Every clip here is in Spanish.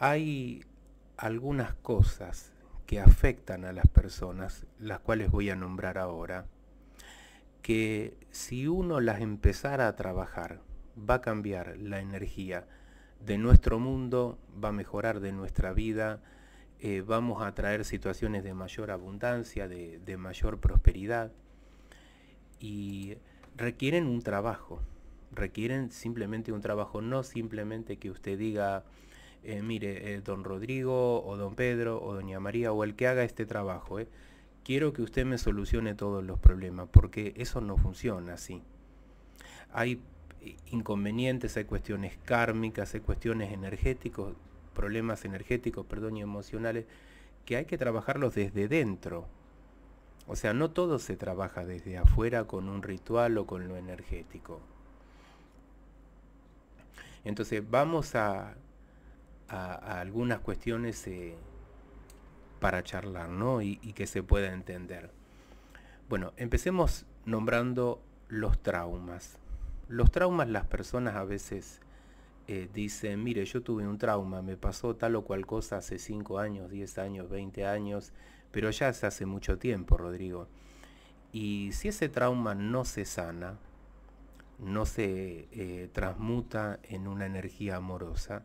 hay algunas cosas que afectan a las personas, las cuales voy a nombrar ahora, que si uno las empezara a trabajar, va a cambiar la energía de nuestro mundo, va a mejorar de nuestra vida, eh, vamos a traer situaciones de mayor abundancia, de mayor prosperidad, y requieren un trabajo, requieren simplemente un trabajo, no simplemente que usted diga, eh, mire, eh, don Rodrigo o don Pedro o doña María o el que haga este trabajo, eh, quiero que usted me solucione todos los problemas, porque eso no funciona así. Hay inconvenientes, hay cuestiones kármicas, hay cuestiones energéticos, problemas energéticos, perdón, y emocionales, que hay que trabajarlos desde dentro. O sea, no todo se trabaja desde afuera con un ritual o con lo energético. Entonces vamos a algunas cuestiones eh, para charlar, ¿no? Y, que se pueda entender. Bueno, empecemos nombrando los traumas. Los traumas las personas a veces eh, dicen, mire, yo tuve un trauma, me pasó tal o cual cosa hace 5 años, 10 años, 20 años, pero ya se hace mucho tiempo, Rodrigo. Y si ese trauma no se sana, no se eh, transmuta en una energía amorosa,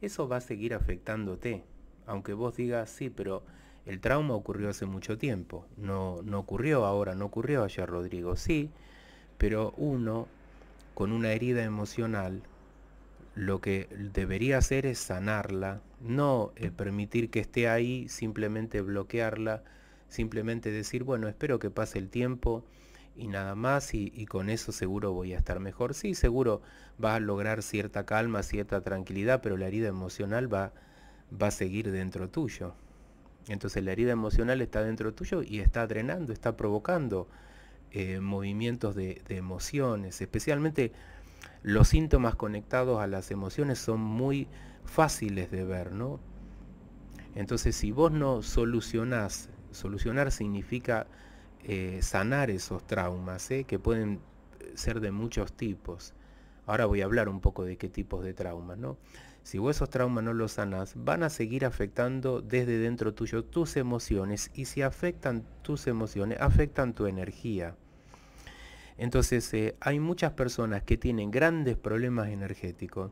eso va a seguir afectándote. Aunque vos digas, sí, pero el trauma ocurrió hace mucho tiempo. No, no ocurrió ahora, no ocurrió ayer, Rodrigo. Sí, pero uno con una herida emocional lo que debería hacer es sanarla, no eh, permitir que esté ahí, simplemente bloquearla, simplemente decir, bueno, espero que pase el tiempo y nada más y, con eso seguro voy a estar mejor. Sí, seguro vas a lograr cierta calma, cierta tranquilidad, pero la herida emocional va, va a seguir dentro tuyo. Entonces la herida emocional está dentro tuyo y está drenando, está provocando eh, movimientos de, de emociones. Especialmente los síntomas conectados a las emociones son muy fáciles de ver, ¿no? Entonces si vos no solucionás, solucionar significa eh, sanar esos traumas, ¿eh? que pueden eh, ser de muchos tipos. Ahora voy a hablar un poco de qué tipos de traumas, ¿no? Si vos esos traumas no los sanás, van a seguir afectando desde dentro tuyo tus emociones y si afectan tus emociones, afectan tu energía. Entonces hay muchas personas que tienen grandes problemas energéticos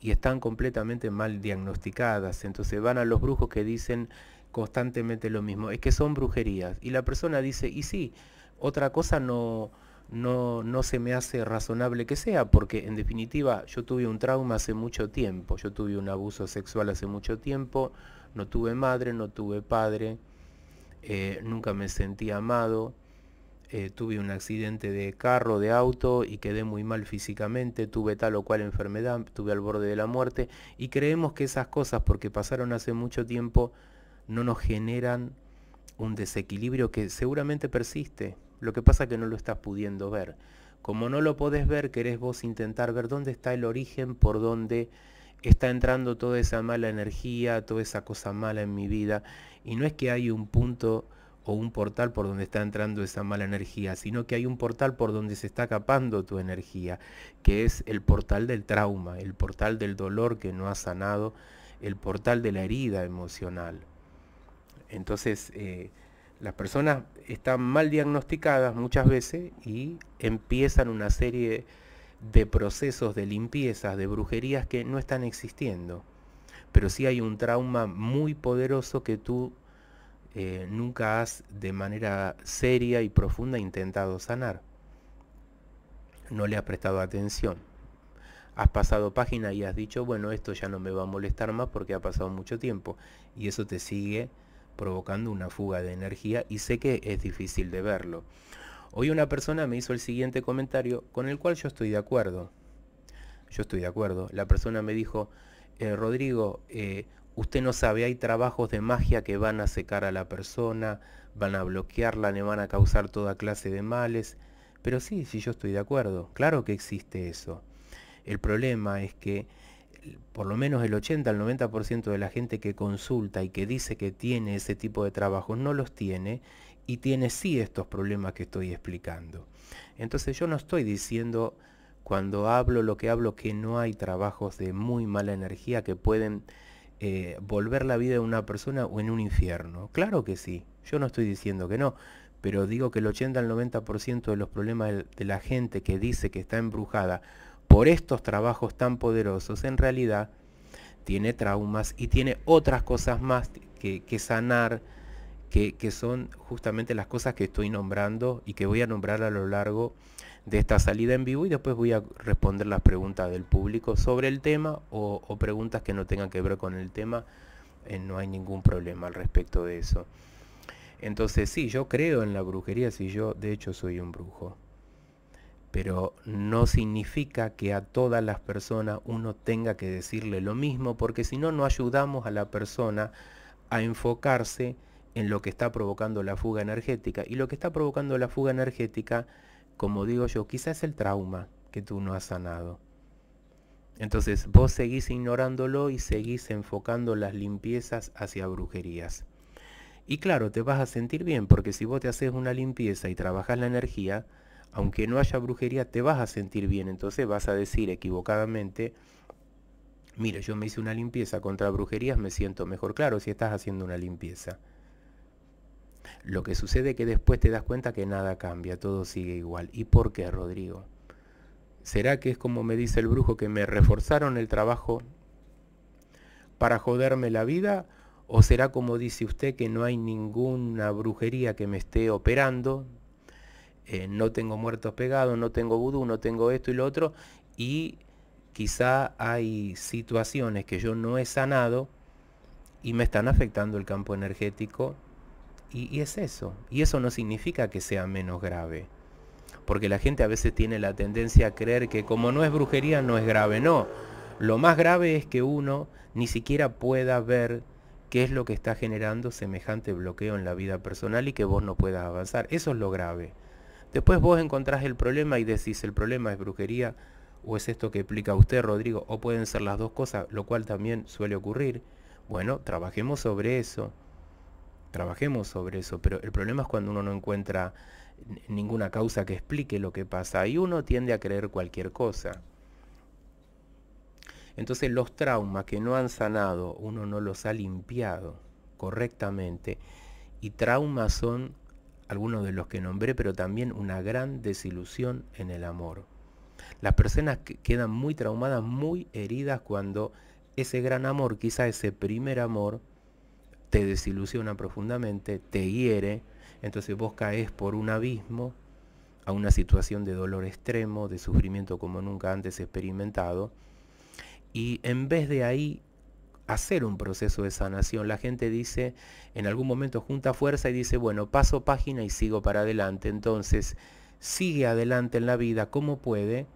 y están completamente mal diagnosticadas. Entonces van a los brujos que dicen, constantemente lo mismo, es que son brujerías. Y la persona dice, y sí, otra cosa no, no, se me hace razonable que sea, porque en definitiva yo tuve un trauma hace mucho tiempo, yo tuve un abuso sexual hace mucho tiempo, no tuve madre, no tuve padre, eh, nunca me sentí amado, eh, tuve un accidente de carro, de auto y quedé muy mal físicamente, tuve tal o cual enfermedad, tuve al borde de la muerte y creemos que esas cosas, porque pasaron hace mucho tiempo, no nos generan un desequilibrio que seguramente persiste. Lo que pasa es que no lo estás pudiendo ver. Como no lo podés ver, querés vos intentar ver dónde está el origen, por dónde está entrando toda esa mala energía, toda esa cosa mala en mi vida. Y no es que hay un punto o un portal por donde está entrando esa mala energía, sino que hay un portal por donde se está capando tu energía, que es el portal del trauma, el portal del dolor que no ha sanado, el portal de la herida emocional. Entonces, eh, las personas están mal diagnosticadas muchas veces y empiezan una serie de procesos de limpiezas, de brujerías que no están existiendo. Pero sí hay un trauma muy poderoso que tú eh, nunca has de manera seria y profunda intentado sanar. No le has prestado atención. Has pasado página y has dicho, bueno, esto ya no me va a molestar más porque ha pasado mucho tiempo. Y eso te sigue provocando una fuga de energía y sé que es difícil de verlo. Hoy una persona me hizo el siguiente comentario con el cual yo estoy de acuerdo. Yo estoy de acuerdo. La persona me dijo, eh, Rodrigo, eh, usted no sabe, hay trabajos de magia que van a secar a la persona, van a bloquearla, le van a causar toda clase de males. Pero sí, sí, yo estoy de acuerdo. Claro que existe eso. El problema es que por lo menos el 80 al 90% de la gente que consulta y que dice que tiene ese tipo de trabajos no los tiene y tiene sí estos problemas que estoy explicando. Entonces yo no estoy diciendo cuando hablo lo que hablo que no hay trabajos de muy mala energía que pueden eh, volver la vida de una persona o en un infierno. Claro que sí, yo no estoy diciendo que no, pero digo que el 80 al 90% de los problemas de la gente que dice que está embrujada por estos trabajos tan poderosos, en realidad tiene traumas y tiene otras cosas más que, sanar, que, son justamente las cosas que estoy nombrando y que voy a nombrar a lo largo de esta salida en vivo y después voy a responder las preguntas del público sobre el tema o, preguntas que no tengan que ver con el tema. Eh, no hay ningún problema al respecto de eso. Entonces sí, yo creo en la brujería, si yo de hecho soy un brujo pero no significa que a todas las personas uno tenga que decirle lo mismo, porque si no, no ayudamos a la persona a enfocarse en lo que está provocando la fuga energética. Y lo que está provocando la fuga energética, como digo yo, quizás es el trauma que tú no has sanado. Entonces vos seguís ignorándolo y seguís enfocando las limpiezas hacia brujerías. Y claro, te vas a sentir bien, porque si vos te haces una limpieza y trabajas la energía, aunque no haya brujería, te vas a sentir bien. Entonces vas a decir equivocadamente, mira yo me hice una limpieza contra brujerías, me siento mejor. Claro, si estás haciendo una limpieza. Lo que sucede es que después te das cuenta que nada cambia, todo sigue igual. ¿Y por qué, Rodrigo? ¿Será que es como me dice el brujo que me reforzaron el trabajo para joderme la vida? ¿O será como dice usted que no hay ninguna brujería que me esté operando, eh, no tengo muertos pegados, no tengo vudú, no tengo esto y lo otro, y quizá hay situaciones que yo no he sanado y me están afectando el campo energético, y, y es eso, y eso no significa que sea menos grave, porque la gente a veces tiene la tendencia a creer que como no es brujería no es grave, no, lo más grave es que uno ni siquiera pueda ver qué es lo que está generando semejante bloqueo en la vida personal y que vos no puedas avanzar. Eso es lo grave. Después vos encontrás el problema y decís, el problema es brujería o es esto que explica usted, Rodrigo, o pueden ser las dos cosas, lo cual también suele ocurrir. Bueno, trabajemos sobre eso, trabajemos sobre eso, pero el problema es cuando uno no encuentra ninguna causa que explique lo que pasa y uno tiende a creer cualquier cosa. Entonces los traumas que no han sanado, uno no los ha limpiado correctamente y traumas son algunos de los que nombré, pero también una gran desilusión en el amor. Las personas quedan muy traumadas, muy heridas cuando ese gran amor, quizá ese primer amor, te desilusiona profundamente, te hiere, entonces vos caes por un abismo a una situación de dolor extremo, de sufrimiento como nunca antes experimentado, y en vez de ahí hacer un proceso de sanación. La gente dice, en algún momento junta fuerza y dice, bueno, paso página y sigo para adelante. Entonces, sigue adelante en la vida como puede,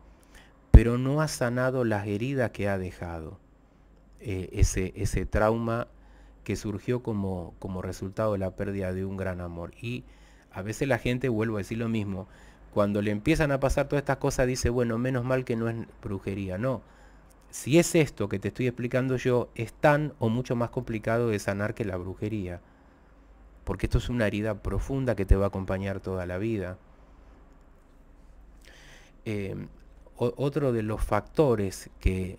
pero no ha sanado las heridas que ha dejado. Eh, ese, ese trauma que surgió como, como resultado de la pérdida de un gran amor. Y a veces la gente, vuelvo a decir lo mismo, cuando le empiezan a pasar todas estas cosas, dice, bueno, menos mal que no es brujería. No, si es esto que te estoy explicando yo, es tan o mucho más complicado de sanar que la brujería. Porque esto es una herida profunda que te va a acompañar toda la vida. Em, otro de los factores que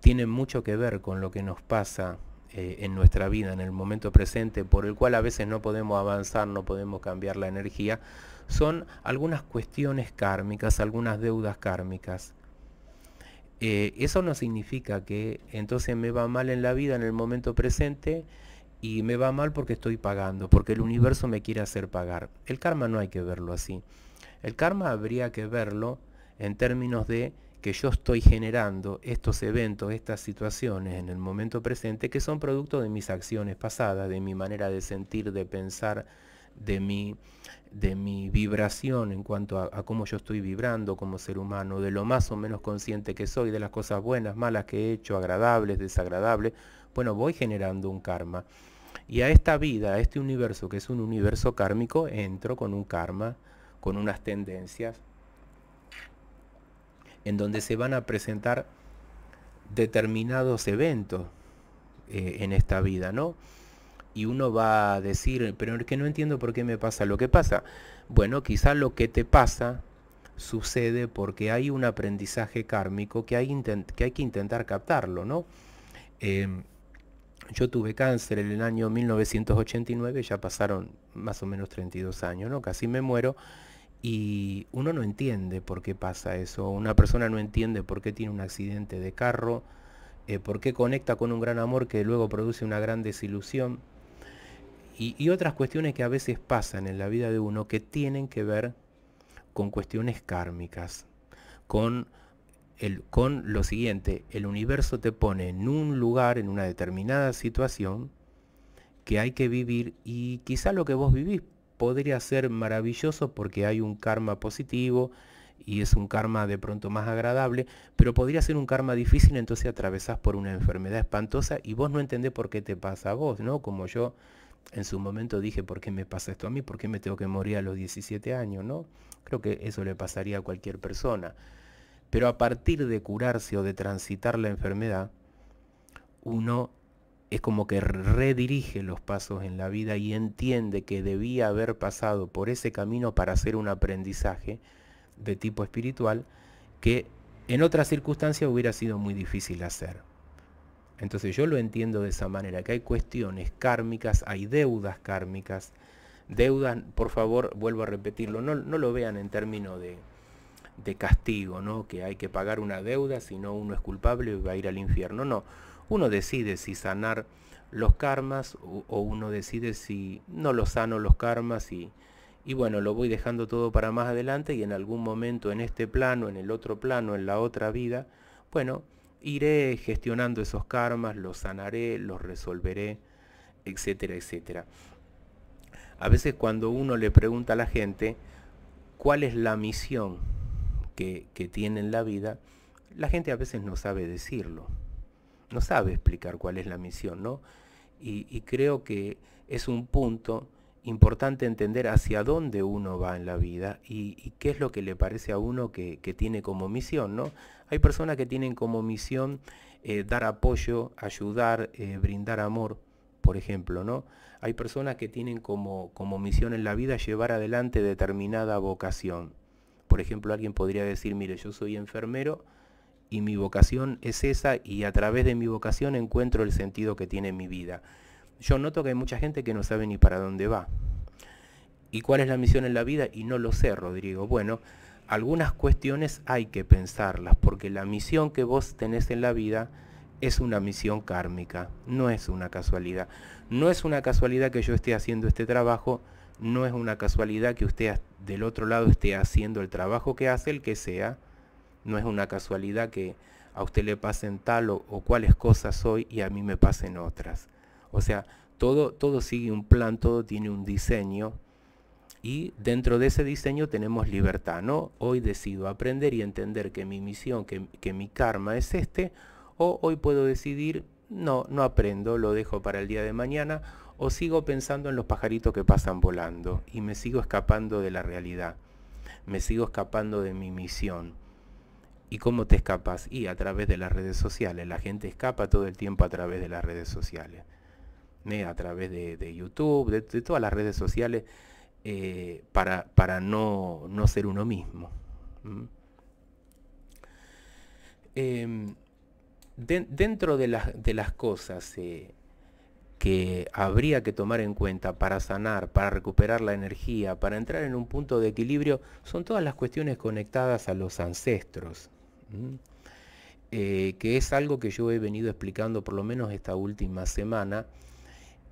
tienen mucho que ver con lo que nos pasa eh, en nuestra vida, en el momento presente, por el cual a veces no podemos avanzar, no podemos cambiar la energía, son algunas cuestiones kármicas, algunas deudas kármicas. Eh, eso no significa que entonces me va mal en la vida en el momento presente y me va mal porque estoy pagando, porque el universo me quiere hacer pagar. El karma no hay que verlo así. El karma habría que verlo en términos de que yo estoy generando estos eventos, estas situaciones en el momento presente que son producto de mis acciones pasadas, de mi manera de sentir, de pensar, de mi, vibración en cuanto a, cómo yo estoy vibrando como ser humano, de lo más o menos consciente que soy, de las cosas buenas, malas que he hecho, agradables, desagradables, bueno, voy generando un karma. Y a esta vida, a este universo que es un universo kármico, entro con un karma, con unas tendencias, en donde se van a presentar determinados eventos eh, en esta vida, ¿no? y uno va a decir, pero es que no entiendo por qué me pasa lo que pasa. Bueno, quizá lo que te pasa sucede porque hay un aprendizaje kármico que hay, que, intentar captarlo, ¿no? Em, yo tuve cáncer en el año 1989, ya pasaron más o menos 32 años, ¿no? Casi me muero. Y uno no entiende por qué pasa eso. Una persona no entiende por qué tiene un accidente de carro, eh, por qué conecta con un gran amor que luego produce una gran desilusión y, otras cuestiones que a veces pasan en la vida de uno que tienen que ver con cuestiones kármicas, con, el, con lo siguiente, el universo te pone en un lugar, en una determinada situación, que hay que vivir y quizá lo que vos vivís podría ser maravilloso porque hay un karma positivo y es un karma de pronto más agradable, pero podría ser un karma difícil, entonces atravesás por una enfermedad espantosa y vos no entendés por qué te pasa a vos, ¿no? Como yo en su momento dije, ¿por qué me pasa esto a mí? ¿Por qué me tengo que morir a los 17 años? ¿no? Creo que eso le pasaría a cualquier persona. Pero a partir de curarse o de transitar la enfermedad, uno es como que redirige los pasos en la vida y entiende que debía haber pasado por ese camino para hacer un aprendizaje de tipo espiritual que en otras circunstancias hubiera sido muy difícil hacer. Entonces yo lo entiendo de esa manera, que hay cuestiones kármicas, hay deudas kármicas. Deudas, por favor, vuelvo a repetirlo, no, no lo vean en términos de, de castigo, ¿no? que hay que pagar una deuda, si no uno es culpable y va a ir al infierno. No, uno decide si sanar los karmas o, uno decide si no lo sano los karmas y, y bueno, lo voy dejando todo para más adelante y en algún momento en este plano, en el otro plano, en la otra vida, bueno, iré gestionando esos karmas, los sanaré, los resolveré, etcétera, etcétera. A veces cuando uno le pregunta a la gente cuál es la misión que, tiene en la vida, la gente a veces no sabe decirlo, no sabe explicar cuál es la misión, ¿no? Y, y creo que es un punto importante entender hacia dónde uno va en la vida y, qué es lo que le parece a uno que, tiene como misión. ¿no? Hay personas que tienen como misión eh, dar apoyo, ayudar, eh, brindar amor, por ejemplo. ¿no? Hay personas que tienen como, como misión en la vida llevar adelante determinada vocación. Por ejemplo, alguien podría decir, mire, yo soy enfermero y mi vocación es esa y a través de mi vocación encuentro el sentido que tiene mi vida yo noto que hay mucha gente que no sabe ni para dónde va. ¿Y cuál es la misión en la vida? Y no lo sé, Rodrigo. Bueno, algunas cuestiones hay que pensarlas, porque la misión que vos tenés en la vida es una misión kármica, no es una casualidad. No es una casualidad que yo esté haciendo este trabajo, no es una casualidad que usted del otro lado esté haciendo el trabajo que hace, el que sea. No es una casualidad que a usted le pasen tal o, cuáles cosas hoy y a mí me pasen otras. O sea, todo, sigue un plan, todo tiene un diseño y dentro de ese diseño tenemos libertad, ¿no? Hoy decido aprender y entender que mi misión, que, que, mi karma es este, o hoy puedo decidir, no, no aprendo, lo dejo para el día de mañana, o sigo pensando en los pajaritos que pasan volando y me sigo escapando de la realidad, me sigo escapando de mi misión. ¿Y cómo te escapas? Y a través de las redes sociales. La gente escapa todo el tiempo a través de las redes sociales a través de, YouTube, de, todas las redes sociales, eh, para, no, ser uno mismo. Em, dentro de, las cosas eh, que habría que tomar en cuenta para sanar, para recuperar la energía, para entrar en un punto de equilibrio, son todas las cuestiones conectadas a los ancestros. Eh, que es algo que yo he venido explicando por lo menos esta última semana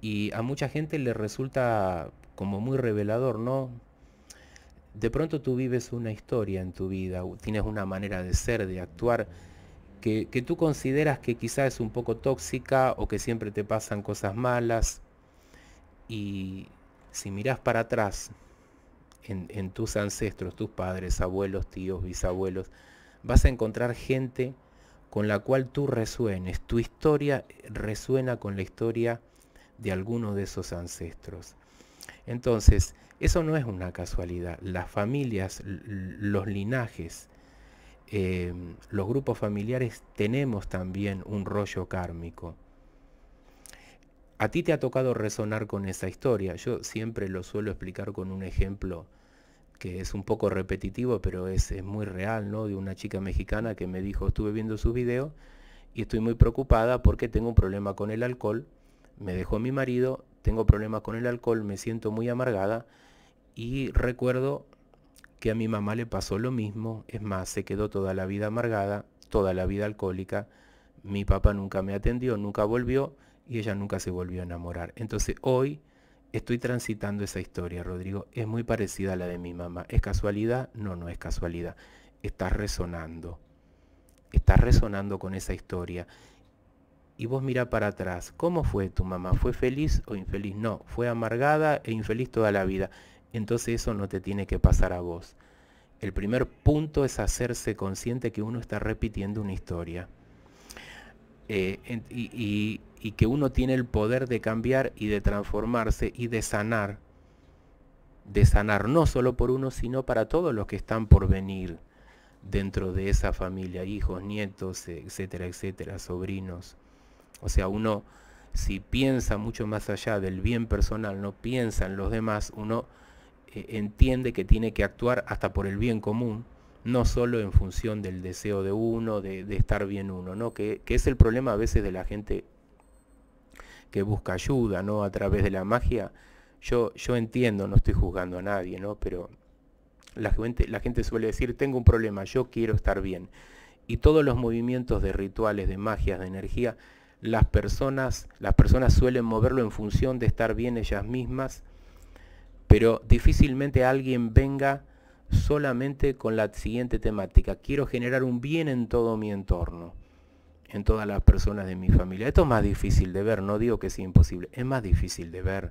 y a mucha gente le resulta como muy revelador, ¿no? De pronto tú vives una historia en tu vida, tienes una manera de ser, de actuar, que, tú consideras que quizás es un poco tóxica o que siempre te pasan cosas malas. Y si miras para atrás en, en tus ancestros, tus padres, abuelos, tíos, bisabuelos, vas a encontrar gente con la cual tú resuenes. Tu historia resuena con la historia de alguno de esos ancestros. Entonces, eso no es una casualidad. Las familias, los linajes, em, los grupos familiares tenemos también un rollo kármico. A ti te ha tocado resonar con esa historia. Yo siempre lo suelo explicar con un ejemplo que es un poco repetitivo, pero es, muy real, ¿no? De una chica mexicana que me dijo, estuve viendo sus videos y estoy muy preocupada porque tengo un problema con el alcohol me dejó mi marido, tengo problemas con el alcohol, me siento muy amargada y recuerdo que a mi mamá le pasó lo mismo, es más, se quedó toda la vida amargada, toda la vida alcohólica, mi papá nunca me atendió, nunca volvió y ella nunca se volvió a enamorar. Entonces hoy estoy transitando esa historia, Rodrigo, es muy parecida a la de mi mamá. ¿Es casualidad? No, no es casualidad. está resonando, está resonando con esa historia y vos mira para atrás, ¿cómo fue tu mamá? ¿Fue feliz o infeliz? No, fue amargada e infeliz toda la vida. Entonces eso no te tiene que pasar a vos. El primer punto es hacerse consciente que uno está repitiendo una historia. Eh, y, y que uno tiene el poder de cambiar y de transformarse y de sanar. De sanar no solo por uno, sino para todos los que están por venir dentro de esa familia, hijos, nietos, e, etcétera, etcétera, sobrinos. O sea, uno si piensa mucho más allá del bien personal, no piensa en los demás, uno eh, entiende que tiene que actuar hasta por el bien común, no solo en función del deseo de uno, de, estar bien uno, ¿no? Que, es el problema a veces de la gente que busca ayuda, ¿no? A través de la magia. Yo, yo entiendo, no estoy juzgando a nadie, ¿no? Pero la gente, la gente suele decir, tengo un problema, yo quiero estar bien. Y todos los movimientos de rituales, de magias, de energía, las personas, las personas suelen moverlo en función de estar bien ellas mismas, pero difícilmente alguien venga solamente con la siguiente temática. Quiero generar un bien en todo mi entorno, en todas las personas de mi familia. Esto es más difícil de ver, no digo que sea imposible, es más difícil de ver.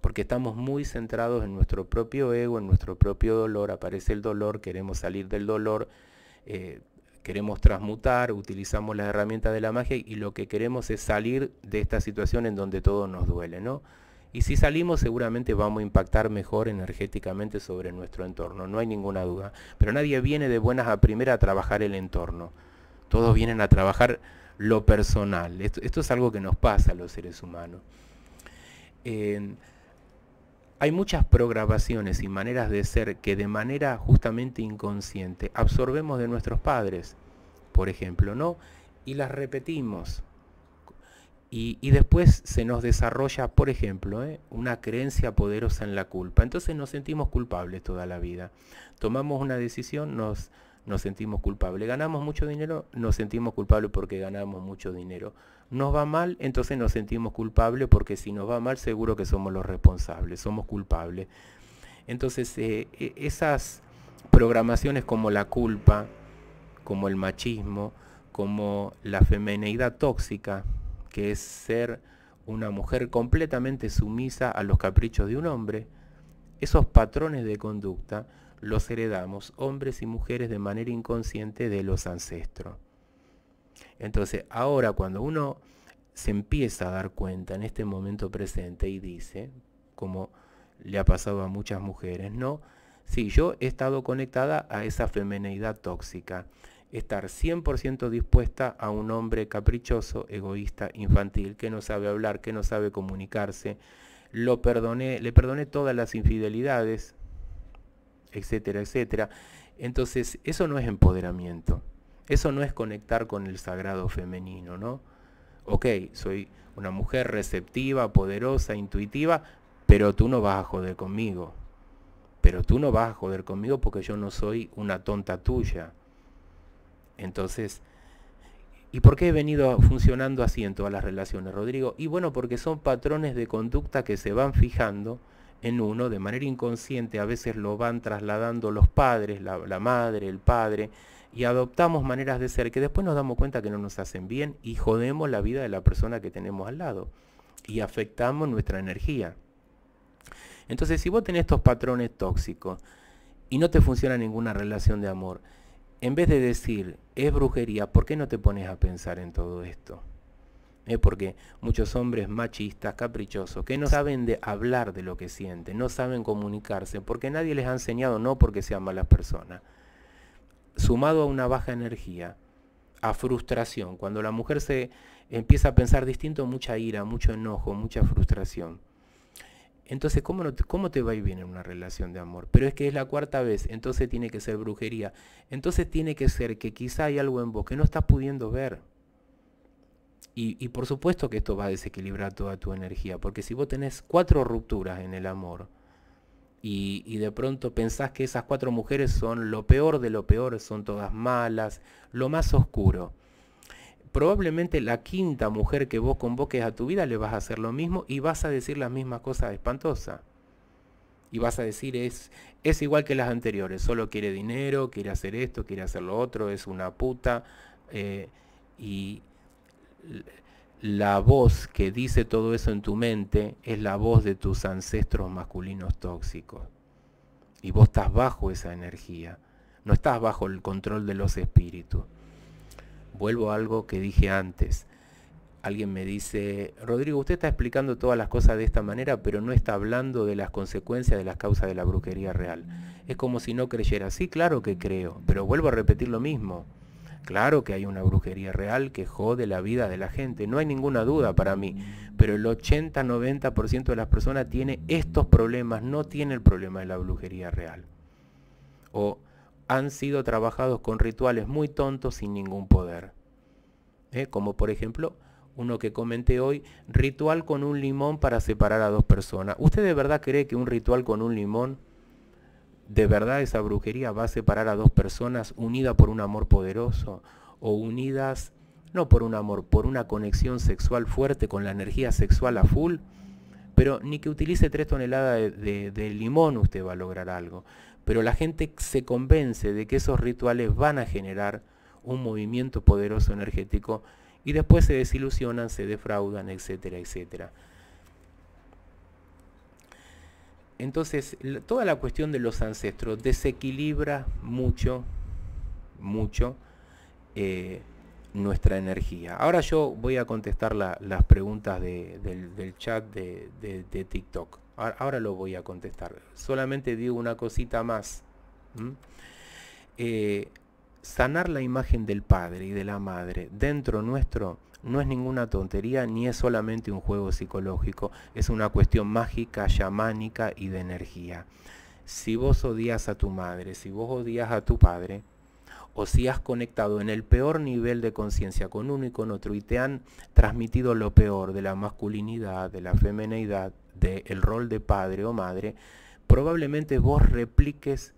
Porque estamos muy centrados en nuestro propio ego, en nuestro propio dolor, aparece el dolor, queremos salir del dolor, eh, queremos transmutar, utilizamos las herramientas de la magia y lo que queremos es salir de esta situación en donde todo nos duele, ¿no? Y si salimos seguramente vamos a impactar mejor energéticamente sobre nuestro entorno, no hay ninguna duda. Pero nadie viene de buenas a primera a trabajar el entorno. Todos vienen a trabajar lo personal. Esto, es algo que nos pasa a los seres humanos. Eh, hay muchas programaciones y maneras de ser que de manera justamente inconsciente absorbemos de nuestros padres, por ejemplo, ¿no? Y las repetimos. Y, después se nos desarrolla, por ejemplo, ¿eh? una creencia poderosa en la culpa. Entonces nos sentimos culpables toda la vida. Tomamos una decisión, nos nos sentimos culpables. Ganamos mucho dinero, nos sentimos culpables porque ganamos mucho dinero. Nos va mal, entonces nos sentimos culpables porque si nos va mal seguro que somos los responsables, somos culpables. Entonces eh, e, esas programaciones como la culpa, como el machismo, como la femineidad tóxica, que es ser una mujer completamente sumisa a los caprichos de un hombre, esos patrones de conducta los heredamos hombres y mujeres de manera inconsciente de los ancestros. Entonces, ahora cuando uno se empieza a dar cuenta en este momento presente y dice, como le ha pasado a muchas mujeres, no, sí, yo he estado conectada a esa femeneidad tóxica, estar 100% dispuesta a un hombre caprichoso, egoísta, infantil, que no sabe hablar, que no sabe comunicarse, lo perdoné, le perdoné todas las infidelidades, etcétera, etcétera. Entonces, eso no es empoderamiento. Eso no es conectar con el sagrado femenino, ¿no? Ok, soy una mujer receptiva, poderosa, intuitiva, pero tú no vas a joder conmigo. Pero tú no vas a joder conmigo porque yo no soy una tonta tuya. Entonces, ¿y por qué he venido funcionando así en todas las relaciones, Rodrigo? Y bueno, porque son patrones de conducta que se van fijando en uno de manera inconsciente, a veces lo van trasladando los padres, la, madre, el padre, y adoptamos maneras de ser que después nos damos cuenta que no nos hacen bien y jodemos la vida de la persona que tenemos al lado y afectamos nuestra energía. Entonces, si vos tenés estos patrones tóxicos y no te funciona ninguna relación de amor, en vez de decir, es brujería, ¿por qué no te pones a pensar en todo esto? porque muchos hombres machistas, caprichosos, que no saben de hablar de lo que sienten, no saben comunicarse, porque nadie les ha enseñado, no porque sean malas personas, sumado a una baja energía, a frustración, cuando la mujer se empieza a pensar distinto, mucha ira, mucho enojo, mucha frustración. Entonces, ¿cómo, ¿cómo te va a ir bien en una relación de amor? Pero es que es la cuarta vez, entonces tiene que ser brujería. Entonces tiene que ser que quizá hay algo en vos que no estás pudiendo ver y, por supuesto que esto va a desequilibrar toda tu energía, porque si vos tenés cuatro rupturas en el amor y, de pronto pensás que esas cuatro mujeres son lo peor de lo peor, son todas malas, lo más oscuro, probablemente la quinta mujer que vos convoques a tu vida le vas a hacer lo mismo y vas a decir la misma cosa espantosa. Y vas a decir es, es igual que las anteriores, solo quiere dinero, quiere hacer esto, quiere hacer lo otro, es una puta. Eh, y, la voz que dice todo eso en tu mente es la voz de tus ancestros masculinos tóxicos. Y vos estás bajo esa energía, no estás bajo el control de los espíritus. Vuelvo a algo que dije antes. Alguien me dice, Rodrigo, usted está explicando todas las cosas de esta manera, pero no está hablando de las consecuencias de las causas de la brujería real. Es como si no creyera. Sí, claro que creo, pero vuelvo a repetir lo mismo Claro que hay una brujería real que jode la vida de la gente, no hay ninguna duda para mí, pero el 80-90% de las personas tiene estos problemas, no tiene el problema de la brujería real. O han sido trabajados con rituales muy tontos sin ningún poder. ¿eh? Como por ejemplo, uno que comenté hoy, ritual con un limón para separar a dos personas. ¿Usted de verdad cree que un ritual con un limón ¿De verdad esa brujería va a separar a dos personas unidas por un amor poderoso o unidas no por un amor, por una conexión sexual fuerte con la energía sexual a full? Pero ni que utilice tres toneladas de, limón usted va a lograr algo. Pero la gente se convence de que esos rituales van a generar un movimiento poderoso energético y después se desilusionan, se defraudan, etcétera, etcétera. Entonces, toda la cuestión de los ancestros desequilibra mucho, mucho eh, nuestra energía. Ahora yo voy a contestar las preguntas del, chat de, TikTok. Ahora, lo voy a contestar. Solamente digo una cosita más. Eh, sanar la imagen del padre y de la madre dentro nuestro no es ninguna tontería ni es solamente un juego psicológico, es una cuestión mágica, chamánica y de energía. Si vos odias a tu madre, si vos odias a tu padre, o si has conectado en el peor nivel de conciencia con uno y con otro y te han transmitido lo peor de la masculinidad, de la femineidad, del rol de padre o madre, probablemente vos repliques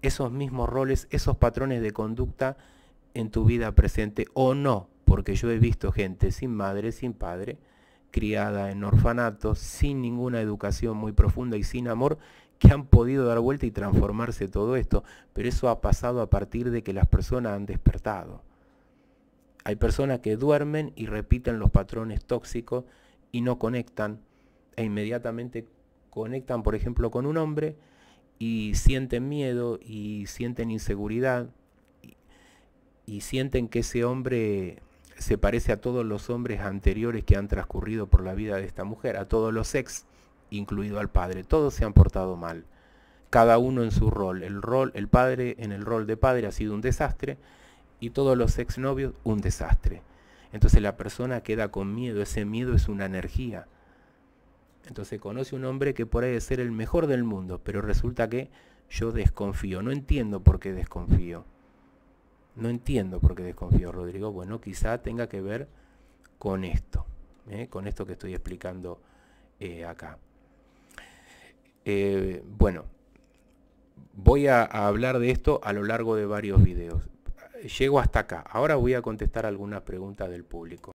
esos mismos roles, esos patrones de conducta en tu vida presente o no porque yo he visto gente sin madre, sin padre, criada en orfanatos, sin ninguna educación muy profunda y sin amor, que han podido dar vuelta y transformarse todo esto, pero eso ha pasado a partir de que las personas han despertado. Hay personas que duermen y repiten los patrones tóxicos y no conectan, e inmediatamente conectan, por ejemplo, con un hombre y sienten miedo y sienten inseguridad y, y sienten que ese hombre se parece a todos los hombres anteriores que han transcurrido por la vida de esta mujer, a todos los ex, incluido al padre. Todos se han portado mal, cada uno en su rol. El, rol, el padre en el rol de padre ha sido un desastre y todos los ex novios un desastre. Entonces la persona queda con miedo, ese miedo es una energía. Entonces conoce un hombre que puede ser el mejor del mundo, pero resulta que yo desconfío, no entiendo por qué desconfío. No entiendo por qué desconfío, Rodrigo. Bueno, quizá tenga que ver con esto, ¿eh? con esto que estoy explicando eh, acá. Eh, bueno, voy a, a, hablar de esto a lo largo de varios videos. Llego hasta acá. Ahora voy a contestar algunas preguntas del público.